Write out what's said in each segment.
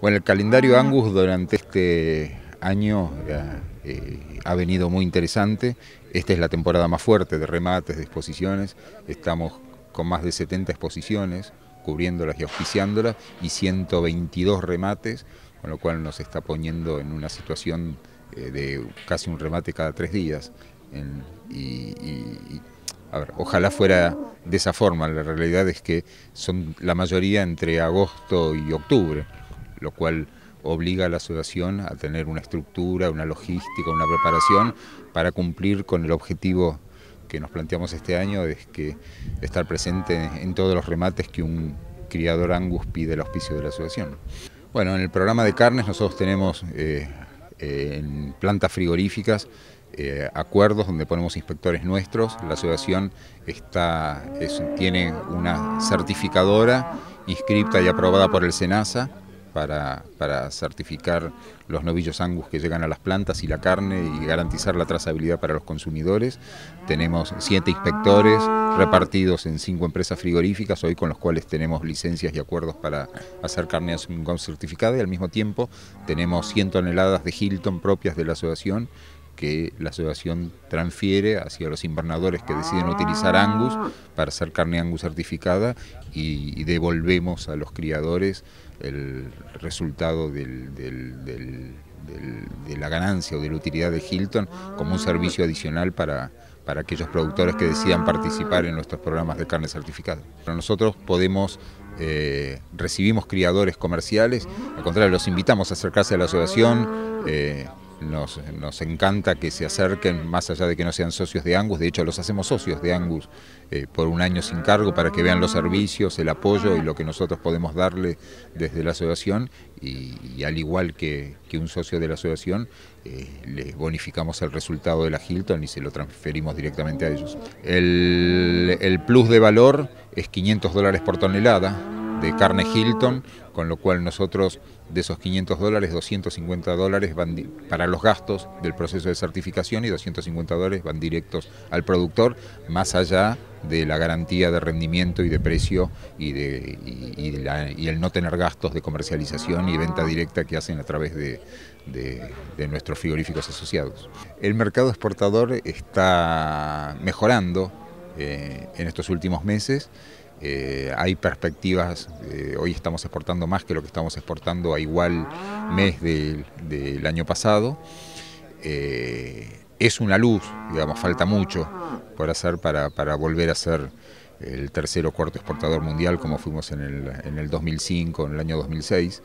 Bueno, el calendario ah. Angus durante este año eh, eh, ha venido muy interesante. Esta es la temporada más fuerte de remates, de exposiciones. Estamos con más de 70 exposiciones, cubriéndolas y auspiciándolas, y 122 remates, con lo cual nos está poniendo en una situación eh, de casi un remate cada tres días. ojalá fuera de esa forma, la realidad es que son la mayoría entre agosto y octubre lo cual obliga a la asociación a tener una estructura, una logística, una preparación para cumplir con el objetivo que nos planteamos este año, es estar presente en todos los remates que un criador angus pide el auspicio de la asociación. Bueno, en el programa de carnes nosotros tenemos eh, eh, en plantas frigoríficas eh, acuerdos donde ponemos inspectores nuestros. La asociación está, tiene una certificadora inscripta y aprobada por el SENASA para, certificar los novillos angus que llegan a las plantas y la carne y garantizar la trazabilidad para los consumidores. Tenemos siete inspectores repartidos en cinco empresas frigoríficas, hoy con los cuales tenemos licencias y acuerdos para hacer carne certificada y al mismo tiempo tenemos 100 toneladas de Hilton propias de la asociación que la asociación transfiere hacia los invernadores que deciden utilizar ah. Angus para hacer carne Angus certificada y, devolvemos a los criadores el resultado de la ganancia o de la utilidad de Hilton como un ah. servicio adicional para, para aquellos productores que decidan participar en nuestros programas de carne certificada. nosotros podemos, eh, recibimos criadores comerciales, al contrario, los invitamos a acercarse a la asociación. Eh, nos, encanta que se acerquen, más allá de que no sean socios de Angus, de hecho los hacemos socios de Angus eh, por un año sin cargo para que vean los servicios, el apoyo y lo que nosotros podemos darle desde la asociación y, al igual que, un socio de la asociación, eh, les bonificamos el resultado de la Hilton y se lo transferimos directamente a ellos. El, el plus de valor es 500 dólares por tonelada de carne Hilton con lo cual nosotros de esos 500 dólares, 250 dólares van para los gastos del proceso de certificación y 250 dólares van directos al productor, más allá de la garantía de rendimiento y de precio y, de, y, el no tener gastos de comercialización y venta directa que hacen a través de, nuestros frigoríficos asociados. El mercado exportador está mejorando eh, en estos últimos meses eh, hay perspectivas, eh, hoy estamos exportando más que lo que estamos exportando a igual mes del, año pasado. Eh, es una luz, digamos, falta mucho por hacer para, volver a ser el tercero o cuarto exportador mundial como fuimos en el, en el 2005, en el año 2006,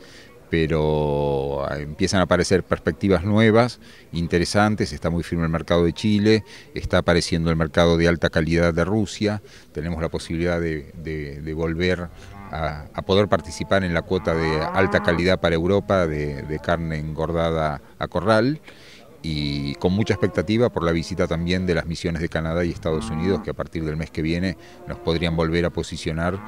pero ah, empiezan a aparecer perspectivas nuevas, interesantes, está muy firme el mercado de Chile, está apareciendo el mercado de alta calidad de Rusia, tenemos la posibilidad de, volver a, poder participar en la cuota de alta calidad para Europa de carne engordada a corral y con mucha expectativa por la visita también de las misiones de Canadá y Estados Unidos que a partir del mes que viene nos podrían volver a posicionar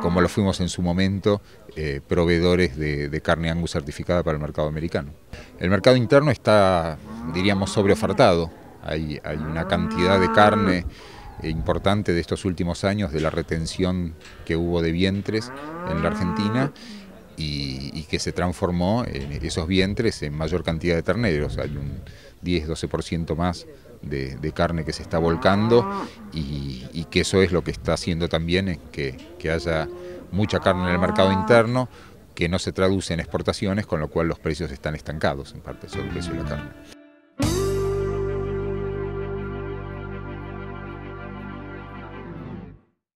como lo fuimos en su momento, eh, proveedores de, carne angus certificada para el mercado americano. El mercado interno está, diríamos, sobreofartado. Hay, hay una cantidad de carne eh, importante de estos últimos años, de la retención que hubo de vientres en la Argentina, y, que se transformó en esos vientres en mayor cantidad de terneros. Hay 10, 12% más de, carne que se está volcando y, que eso es lo que está haciendo también, es que, que haya mucha carne en el mercado interno que no se traduce en exportaciones, con lo cual los precios están estancados en parte sobre el precio de la carne.